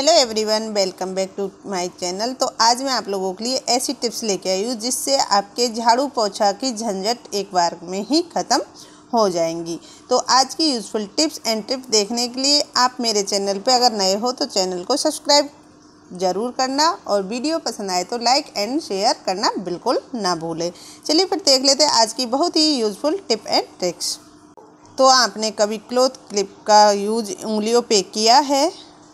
hello everyone welcome back to my channel तो आज मैं आप लोगों के लिए ऐसी टिप्स लेके आई हूँ जिससे आपके झाड़ू पोछा की झंझट एक बार में ही ख़त्म हो जाएंगी तो आज की यूज़फुल टिप्स एंड टिप्स देखने के लिए आप मेरे चैनल पे अगर नए हो तो चैनल को सब्सक्राइब ज़रूर करना और वीडियो पसंद आए तो लाइक एंड शेयर करना बिल्कुल ना भूलें चलिए फिर देख लेते हैं आज की बहुत ही यूज़फुल टिप एंड ट्रिक्स तो आपने कभी क्लोथ क्लिप का यूज उंगलियों पे किया है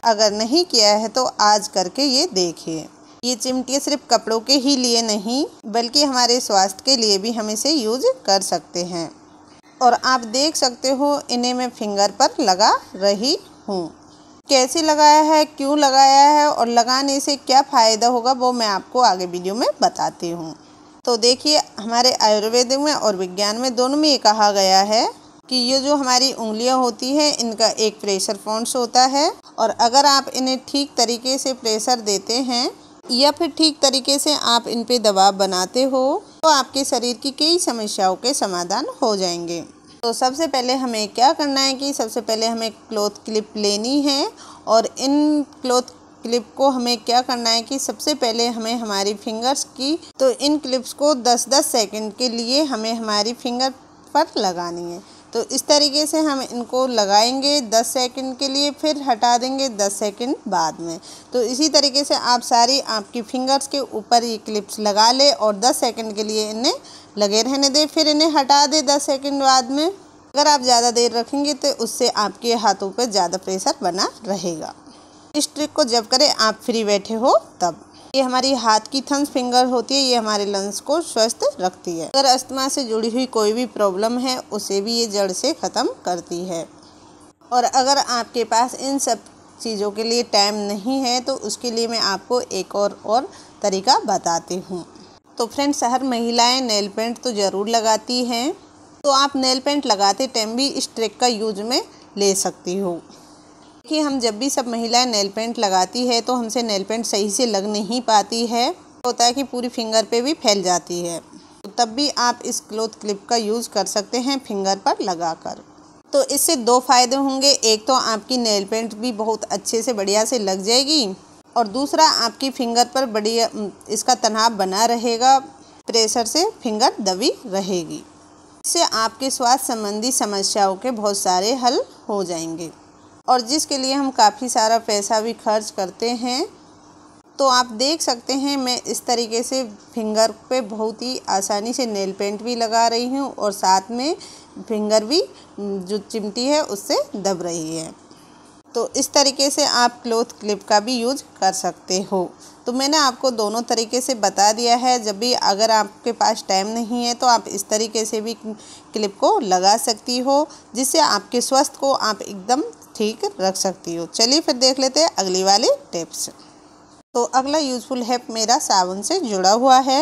अगर नहीं किया है तो आज करके ये देखिए ये चिमटियाँ सिर्फ कपड़ों के ही लिए नहीं बल्कि हमारे स्वास्थ्य के लिए भी हम इसे यूज कर सकते हैं और आप देख सकते हो इन्हें मैं फिंगर पर लगा रही हूँ कैसे लगाया है क्यों लगाया है और लगाने से क्या फ़ायदा होगा वो मैं आपको आगे वीडियो में बताती हूँ तो देखिए हमारे आयुर्वेद में और विज्ञान में दोनों में ये कहा गया है कि ये जो हमारी उंगलियां होती है इनका एक प्रेशर पॉइंट्स होता है और अगर आप इन्हें ठीक तरीके से प्रेशर देते हैं या फिर ठीक तरीके से आप इन पे दबाव बनाते हो तो आपके शरीर की कई समस्याओं के समाधान हो जाएंगे तो सबसे पहले हमें क्या करना है कि सबसे पहले हमें क्लोथ क्लिप लेनी है और इन क्लोथ क्लिप को हमें क्या करना है कि सबसे पहले हमें हमारी फिंगर्स की तो इन क्लिप्स को 10-10 सेकंड के लिए हमें हमारी फिंगर पर लगानी है तो इस तरीके से हम इनको लगाएंगे 10 सेकंड के लिए फिर हटा देंगे 10 सेकंड बाद में तो इसी तरीके से आप सारी आपकी फिंगर्स के ऊपर ये क्लिप्स लगा ले और 10 सेकंड के लिए इन्हें लगे रहने दें फिर इन्हें हटा दे 10 सेकंड बाद में अगर आप ज़्यादा देर रखेंगे तो उससे आपके हाथों पर ज़्यादा प्रेशर बना रहेगा इस ट्रिक को जब करें आप फ्री बैठे हो तब ये हमारी हाथ की थम्स फिंगर होती है ये हमारे लंग्स को स्वस्थ रखती है अगर अस्थमा से जुड़ी हुई कोई भी प्रॉब्लम है उसे भी ये जड़ से ख़त्म करती है और अगर आपके पास इन सब चीज़ों के लिए टाइम नहीं है तो उसके लिए मैं आपको एक और और तरीका बताती हूँ तो फ्रेंड्स हर महिलाएं नेल पेंट तो ज़रूर लगाती हैं तो आप नेल पेंट लगाते टाइम भी इस ट्रिक का यूज में ले सकती हो कि हम जब भी सब महिलाएं नेल पेंट लगाती है तो हमसे नेल पेंट सही से लग नहीं पाती है होता है कि पूरी फिंगर पे भी फैल जाती है तो तब भी आप इस क्लोथ क्लिप का यूज़ कर सकते हैं फिंगर पर लगाकर तो इससे दो फायदे होंगे एक तो आपकी नेल पेंट भी बहुत अच्छे से बढ़िया से लग जाएगी और दूसरा आपकी फिंगर पर बढ़िया इसका तनाव बना रहेगा प्रेशर से फिंगर दबी रहेगी इससे आपके स्वास्थ्य संबंधी समस्याओं के बहुत सारे हल हो जाएंगे और जिसके लिए हम काफ़ी सारा पैसा भी खर्च करते हैं तो आप देख सकते हैं मैं इस तरीके से फिंगर पे बहुत ही आसानी से नेल पेंट भी लगा रही हूँ और साथ में फिंगर भी जो चिमटी है उससे दब रही है तो इस तरीके से आप क्लोथ क्लिप का भी यूज कर सकते हो तो मैंने आपको दोनों तरीके से बता दिया है जब भी अगर आपके पास टाइम नहीं है तो आप इस तरीके से भी क्लिप को लगा सकती हो जिससे आपके स्वास्थ्य को आप एकदम ठीक रख सकती हो चलिए फिर देख लेते हैं अगली वाली टिप्स तो अगला यूजफुल हैप मेरा साबुन से जुड़ा हुआ है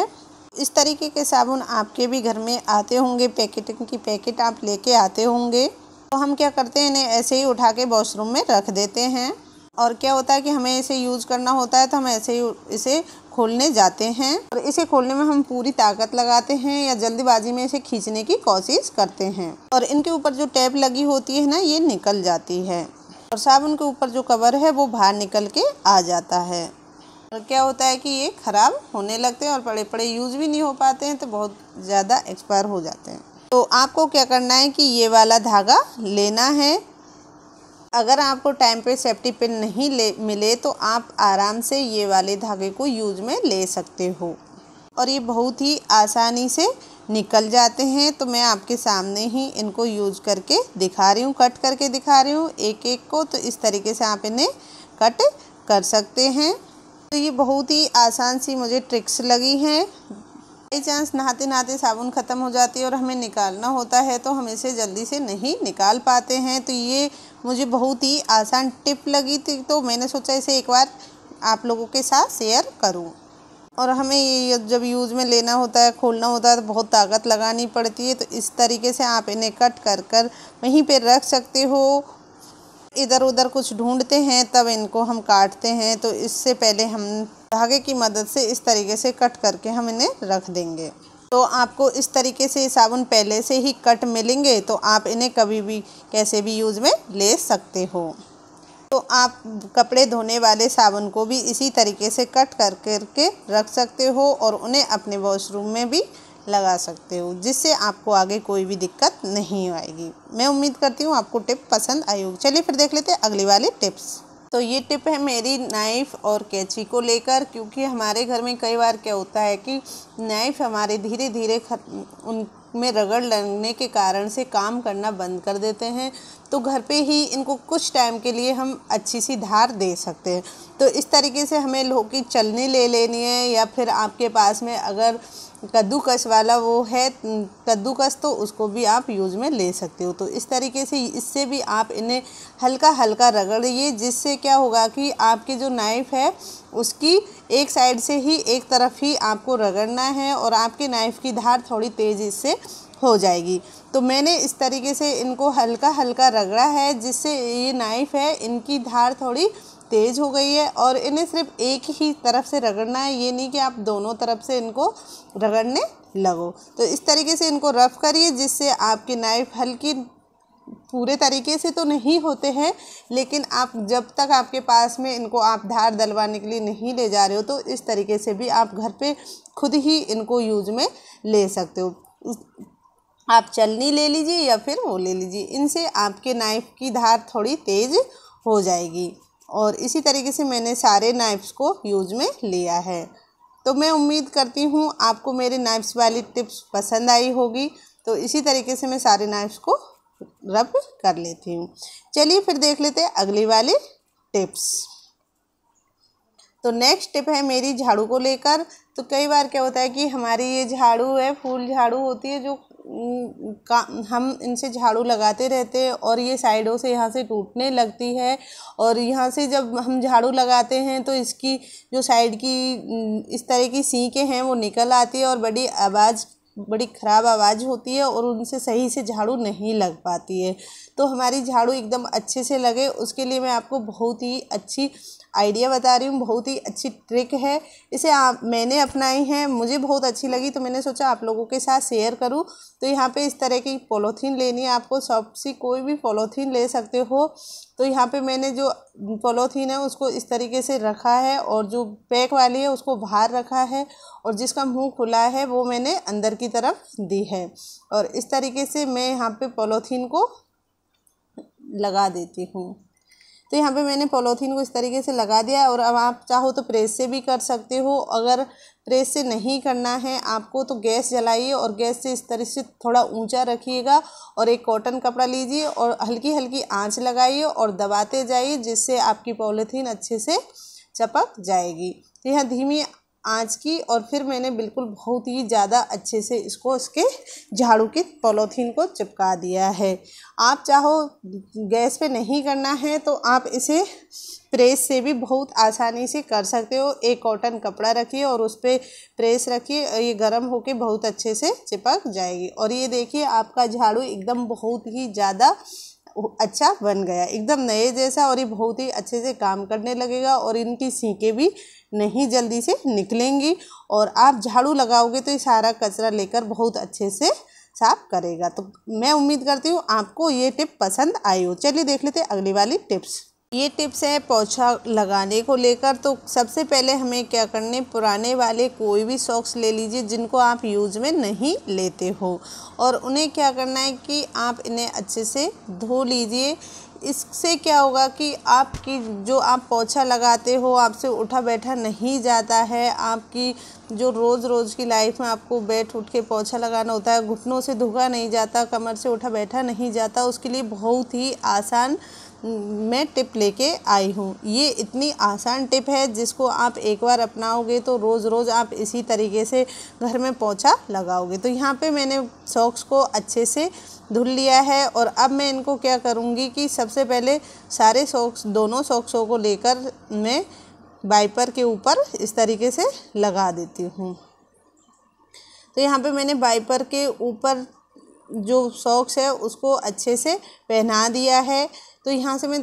इस तरीके के साबुन आपके भी घर में आते होंगे पैकेटिंग की पैकेट आप लेके आते होंगे तो हम क्या करते हैं इन्हें ऐसे ही उठा के वॉशरूम में रख देते हैं और क्या होता है कि हमें इसे यूज़ करना होता है तो हम ऐसे ही इसे खोलने जाते हैं और इसे खोलने में हम पूरी ताकत लगाते हैं या जल्दबाजी में इसे खींचने की कोशिश करते हैं और इनके ऊपर जो टैप लगी होती है ना ये निकल जाती है और साबुन के ऊपर जो कवर है वो बाहर निकल के आ जाता है और क्या होता है कि ये ख़राब होने लगते हैं और पड़े पड़े यूज़ भी नहीं हो पाते हैं तो बहुत ज़्यादा एक्सपायर हो जाते हैं तो आपको क्या करना है कि ये वाला धागा लेना है अगर आपको टाइम पे सेफ्टी पिन नहीं ले मिले तो आप आराम से ये वाले धागे को यूज़ में ले सकते हो और ये बहुत ही आसानी से निकल जाते हैं तो मैं आपके सामने ही इनको यूज करके दिखा रही हूँ कट करके दिखा रही हूँ एक एक को तो इस तरीके से आप इन्हें कट कर सकते हैं तो ये बहुत ही आसान सी मुझे ट्रिक्स लगी हैं बाई चांस नहाते नहाते साबुन ख़त्म हो जाती है और हमें निकालना होता है तो हम इसे जल्दी से नहीं निकाल पाते हैं तो ये मुझे बहुत ही आसान टिप लगी थी तो मैंने सोचा इसे एक बार आप लोगों के साथ शेयर करूं और हमें ये जब यूज़ में लेना होता है खोलना होता है तो बहुत ताकत लगानी पड़ती है तो इस तरीके से आप इन्हें कट कर कर वहीं पर रख सकते हो इधर उधर कुछ ढूंढते हैं तब इनको हम काटते हैं तो इससे पहले हम धागे की मदद से इस तरीके से कट करके हम इन्हें रख देंगे तो आपको इस तरीके से साबुन पहले से ही कट मिलेंगे तो आप इन्हें कभी भी कैसे भी यूज़ में ले सकते हो तो आप कपड़े धोने वाले साबुन को भी इसी तरीके से कट कर करके रख सकते हो और उन्हें अपने वॉशरूम में भी लगा सकते हो जिससे आपको आगे कोई भी दिक्कत नहीं आएगी मैं उम्मीद करती हूँ आपको टिप पसंद आई होगी चलिए फिर देख लेते हैं अगली वाली टिप्स तो ये टिप है मेरी नाइफ़ और कैंची को लेकर क्योंकि हमारे घर में कई बार क्या होता है कि नाइफ़ हमारे धीरे धीरे उन में रगड़ लगने के कारण से काम करना बंद कर देते हैं तो घर पे ही इनको कुछ टाइम के लिए हम अच्छी सी धार दे सकते हैं तो इस तरीके से हमें की चलनी ले लेनी है या फिर आपके पास में अगर कद्दूकस वाला वो है कद्दूकस तो उसको भी आप यूज़ में ले सकते हो तो इस तरीके से इससे भी आप इन्हें हल्का हल्का रगड़िए जिससे क्या होगा कि आपकी जो नाइफ़ है उसकी एक साइड से ही एक तरफ ही आपको रगड़ना है और आपके नाइफ़ की धार थोड़ी तेज़ इससे हो जाएगी तो मैंने इस तरीके से इनको हल्का हल्का रगड़ा है जिससे ये नाइफ़ है इनकी धार थोड़ी तेज़ हो गई है और इन्हें सिर्फ एक ही तरफ से रगड़ना है ये नहीं कि आप दोनों तरफ से इनको रगड़ने लगो तो इस तरीके से इनको रफ़ करिए जिससे आपकी नाइफ़ हल्की पूरे तरीके से तो नहीं होते हैं लेकिन आप जब तक आपके पास में इनको आप धार दलवाने के लिए नहीं ले जा रहे हो तो इस तरीके से भी आप घर पे खुद ही इनको यूज में ले सकते हो आप चलनी ले लीजिए या फिर वो ले लीजिए इनसे आपके नाइफ़ की धार थोड़ी तेज़ हो जाएगी और इसी तरीके से मैंने सारे नाइफ्स को यूज़ में लिया है तो मैं उम्मीद करती हूँ आपको मेरे नाइफ्स वाली टिप्स पसंद आई होगी तो इसी तरीके से मैं सारे नाइफ्स को रब कर लेती हूँ चलिए फिर देख लेते हैं अगली वाली टिप्स तो नेक्स्ट टिप है मेरी झाड़ू को लेकर तो कई बार क्या होता है कि हमारी ये झाड़ू है फूल झाड़ू होती है जो का हम इनसे झाड़ू लगाते रहते हैं और ये साइडों से यहाँ से टूटने लगती है और यहाँ से जब हम झाड़ू लगाते हैं तो इसकी जो साइड की इस तरह की सीखें हैं वो निकल आती है और बड़ी आवाज़ बड़ी ख़राब आवाज़ होती है और उनसे सही से झाड़ू नहीं लग पाती है तो हमारी झाड़ू एकदम अच्छे से लगे उसके लिए मैं आपको बहुत ही अच्छी आइडिया बता रही हूँ बहुत ही अच्छी ट्रिक है इसे आप मैंने अपनाई है मुझे बहुत अच्छी लगी तो मैंने सोचा आप लोगों के साथ शेयर करूँ तो यहाँ पे इस तरह की पोलोथीन लेनी है आपको शॉप से कोई भी पोलोथीन ले सकते हो तो यहाँ पे मैंने जो पोलोथीन है उसको इस तरीके से रखा है और जो पैक वाली है उसको बाहर रखा है और जिसका मुँह खुला है वो मैंने अंदर की तरफ दी है और इस तरीके से मैं यहाँ पर पोलोथीन को लगा देती हूँ तो यहाँ पे मैंने पॉलीथीन को इस तरीके से लगा दिया और अब आप चाहो तो प्रेस से भी कर सकते हो अगर प्रेस से नहीं करना है आपको तो गैस जलाइए और गैस से इस तरह से थोड़ा ऊंचा रखिएगा और एक कॉटन कपड़ा लीजिए और हल्की हल्की आंच लगाइए और दबाते जाइए जिससे आपकी पॉलीथीन अच्छे से चपक जाएगी तो यहाँ धीमी आँच की और फिर मैंने बिल्कुल बहुत ही ज़्यादा अच्छे से इसको उसके झाड़ू के पॉलोथीन को चिपका दिया है आप चाहो गैस पे नहीं करना है तो आप इसे प्रेस से भी बहुत आसानी से कर सकते हो एक कॉटन कपड़ा रखिए और उस पर प्रेस रखिए ये गर्म होके बहुत अच्छे से चिपक जाएगी और ये देखिए आपका झाड़ू एकदम बहुत ही ज़्यादा अच्छा बन गया एकदम नए जैसा और ये बहुत ही अच्छे से काम करने लगेगा और इनकी सीखें भी नहीं जल्दी से निकलेंगी और आप झाड़ू लगाओगे तो ये सारा कचरा लेकर बहुत अच्छे से साफ करेगा तो मैं उम्मीद करती हूँ आपको ये टिप पसंद आई हो चलिए देख लेते अगली वाली टिप्स ये टिप्स है पोछा लगाने को लेकर तो सबसे पहले हमें क्या करने पुराने वाले कोई भी सॉक्स ले लीजिए जिनको आप यूज में नहीं लेते हो और उन्हें क्या करना है कि आप इन्हें अच्छे से धो लीजिए इससे क्या होगा कि आपकी जो आप पोछा लगाते हो आपसे उठा बैठा नहीं जाता है आपकी जो रोज़ रोज़ की लाइफ में आपको बैठ उठ के पोछा लगाना होता है घुटनों से धुका नहीं जाता कमर से उठा बैठा नहीं जाता उसके लिए बहुत ही आसान मैं टिप लेके आई हूँ ये इतनी आसान टिप है जिसको आप एक बार अपनाओगे तो रोज़ रोज़ आप इसी तरीके से घर में पोछा लगाओगे तो यहाँ पे मैंने सॉक्स को अच्छे से धुल लिया है और अब मैं इनको क्या करूँगी कि सबसे पहले सारे सॉक्स दोनों सॉक्सों को लेकर मैं वाइपर के ऊपर इस तरीके से लगा देती हूँ तो यहाँ पे मैंने वाइपर के ऊपर जो सॉक्स है उसको अच्छे से पहना दिया है तो यहाँ से मैं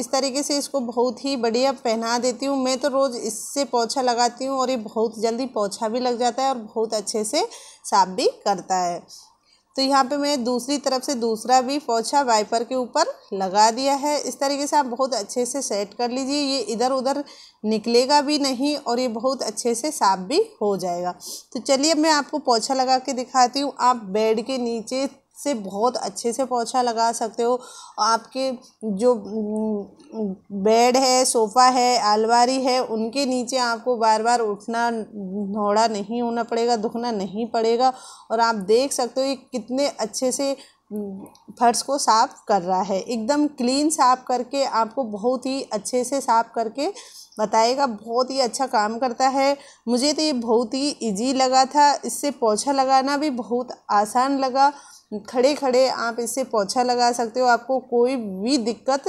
इस तरीके से इसको बहुत ही बढ़िया पहना देती हूँ मैं तो रोज़ इससे पोछा लगाती हूँ और ये बहुत जल्दी पोछा भी लग जाता है और बहुत अच्छे से साफ भी करता है तो यहाँ पे मैं दूसरी तरफ से दूसरा भी पोछा वाइपर के ऊपर लगा दिया है इस तरीके से आप बहुत अच्छे से सेट कर लीजिए ये इधर उधर निकलेगा भी नहीं और ये बहुत अच्छे से साफ भी हो जाएगा तो चलिए मैं आपको पोछा लगा के दिखाती हूँ आप बेड के नीचे से बहुत अच्छे से पोछा लगा सकते हो आपके जो बेड है सोफ़ा है आलवारी है उनके नीचे आपको बार बार उठना नोड़ा नहीं होना पड़ेगा दुखना नहीं पड़ेगा और आप देख सकते हो ये कितने अच्छे से फर्श को साफ़ कर रहा है एकदम क्लीन साफ़ करके आपको बहुत ही अच्छे से साफ़ करके बताएगा बहुत ही अच्छा काम करता है मुझे तो ये बहुत ही इजी लगा था इससे पोछा लगाना भी बहुत आसान लगा खड़े खड़े आप इससे पोछा लगा सकते हो आपको कोई भी दिक्कत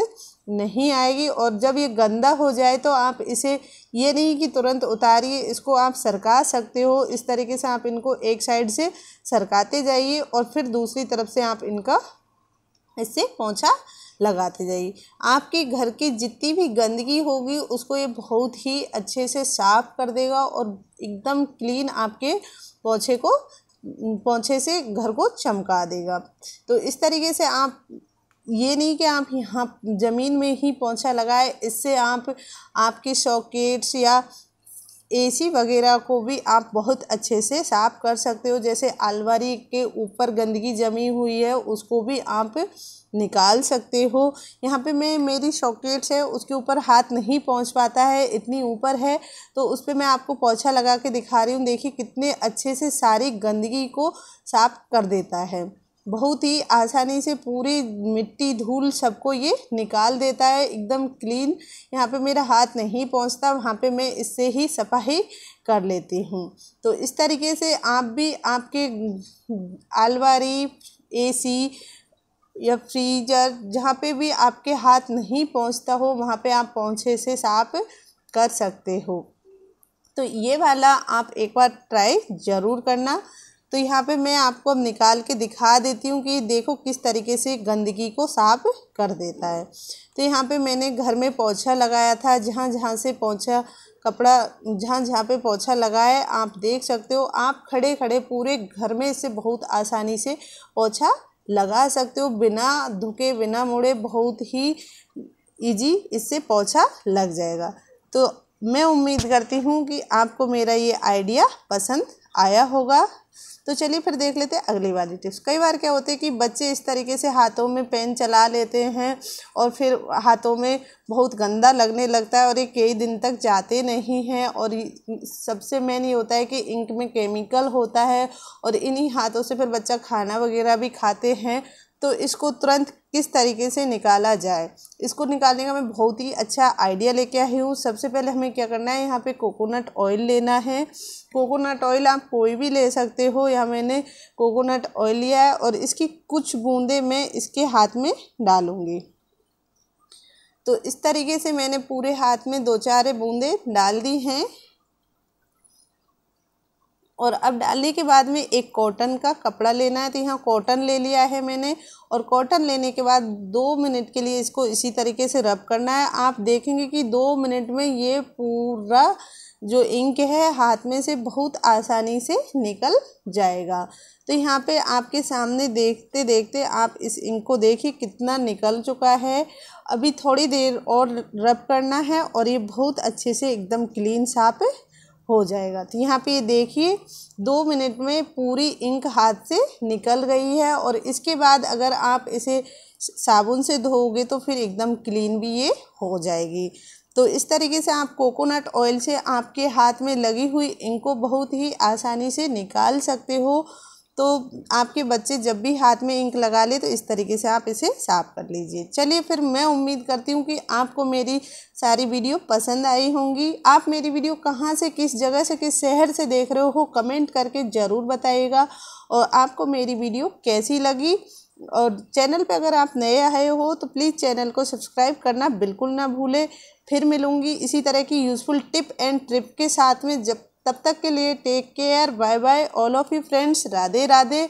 नहीं आएगी और जब ये गंदा हो जाए तो आप इसे ये नहीं कि तुरंत उतारिए इसको आप सरका सकते हो इस तरीके से आप इनको एक साइड से सरकाते जाइए और फिर दूसरी तरफ से आप इनका इससे पोंछा लगाते जाइए आपके घर की जितनी भी गंदगी होगी उसको ये बहुत ही अच्छे से साफ कर देगा और एकदम क्लीन आपके पोछे को पोछे से घर को चमका देगा तो इस तरीके से आप ये नहीं कि आप यहाँ ज़मीन में ही पोछा लगाए इससे आप आपके शॉकेट्स या एसी वगैरह को भी आप बहुत अच्छे से साफ़ कर सकते हो जैसे अलमारी के ऊपर गंदगी जमी हुई है उसको भी आप निकाल सकते हो यहाँ पे मैं मेरी शॉकेट्स है उसके ऊपर हाथ नहीं पहुँच पाता है इतनी ऊपर है तो उस पर मैं आपको पोछा लगा के दिखा रही हूँ देखिए कितने अच्छे से सारी गंदगी को साफ़ कर देता है बहुत ही आसानी से पूरी मिट्टी धूल सबको ये निकाल देता है एकदम क्लीन यहाँ पे मेरा हाथ नहीं पहुँचता वहाँ पे मैं इससे ही सफाई कर लेती हूँ तो इस तरीके से आप भी आपके आलवारी एसी या फ्रीजर जहाँ पे भी आपके हाथ नहीं पहुँचता हो वहाँ पे आप पहुँचे से साफ कर सकते हो तो ये वाला आप एक बार ट्राई ज़रूर करना तो यहाँ पे मैं आपको अब निकाल के दिखा देती हूँ कि देखो किस तरीके से गंदगी को साफ कर देता है तो यहाँ पे मैंने घर में पोछा लगाया था जहाँ जहाँ से पोछा कपड़ा जहाँ जहाँ पे पोछा लगाए आप देख सकते हो आप खड़े खड़े पूरे घर में इसे बहुत आसानी से पोछा लगा सकते हो बिना धुके बिना मुड़े बहुत ही इजी इससे पोछा लग जाएगा तो मैं उम्मीद करती हूँ कि आपको मेरा ये आइडिया पसंद आया होगा तो चलिए फिर देख लेते हैं अगली वाली टिप्स कई बार क्या होते हैं कि बच्चे इस तरीके से हाथों में पेन चला लेते हैं और फिर हाथों में बहुत गंदा लगने लगता है और ये कई दिन तक जाते नहीं हैं और सबसे मेन ये होता है कि इंक में केमिकल होता है और इन्हीं हाथों से फिर बच्चा खाना वगैरह भी खाते हैं तो इसको तुरंत किस तरीके से निकाला जाए इसको निकालने का मैं बहुत ही अच्छा आइडिया लेके आई हूँ सबसे पहले हमें क्या करना है यहाँ पे कोकोनट ऑयल लेना है कोकोनट ऑयल आप कोई भी ले सकते हो यहाँ मैंने कोकोनट ऑयल लिया है और इसकी कुछ बूंदे मैं इसके हाथ में डालूँगी तो इस तरीके से मैंने पूरे हाथ में दो चार बूंदे डाल दी हैं और अब डालने के बाद में एक कॉटन का कपड़ा लेना है तो यहाँ कॉटन ले लिया है मैंने और कॉटन लेने के बाद दो मिनट के लिए इसको इसी तरीके से रब करना है आप देखेंगे कि दो मिनट में ये पूरा जो इंक है हाथ में से बहुत आसानी से निकल जाएगा तो यहाँ पे आपके सामने देखते देखते आप इस इंक को देखिए कितना निकल चुका है अभी थोड़ी देर और रब करना है और ये बहुत अच्छे से एकदम क्लीन साफ हो जाएगा तो यहाँ पे देखिए दो मिनट में पूरी इंक हाथ से निकल गई है और इसके बाद अगर आप इसे साबुन से धोओगे तो फिर एकदम क्लीन भी ये हो जाएगी तो इस तरीके से आप कोकोनट ऑयल से आपके हाथ में लगी हुई इंक को बहुत ही आसानी से निकाल सकते हो तो आपके बच्चे जब भी हाथ में इंक लगा ले तो इस तरीके से आप इसे साफ कर लीजिए चलिए फिर मैं उम्मीद करती हूँ कि आपको मेरी सारी वीडियो पसंद आई होंगी आप मेरी वीडियो कहाँ से किस जगह से किस शहर से देख रहे हो कमेंट करके ज़रूर बताइएगा और आपको मेरी वीडियो कैसी लगी और चैनल पे अगर आप नए आए हो तो प्लीज़ चैनल को सब्सक्राइब करना बिल्कुल ना भूलें फिर मिलूँगी इसी तरह की यूज़फुल टिप एंड ट्रिप के साथ में जब तब तक के लिए take care bye bye all of you friends Radhe Radhe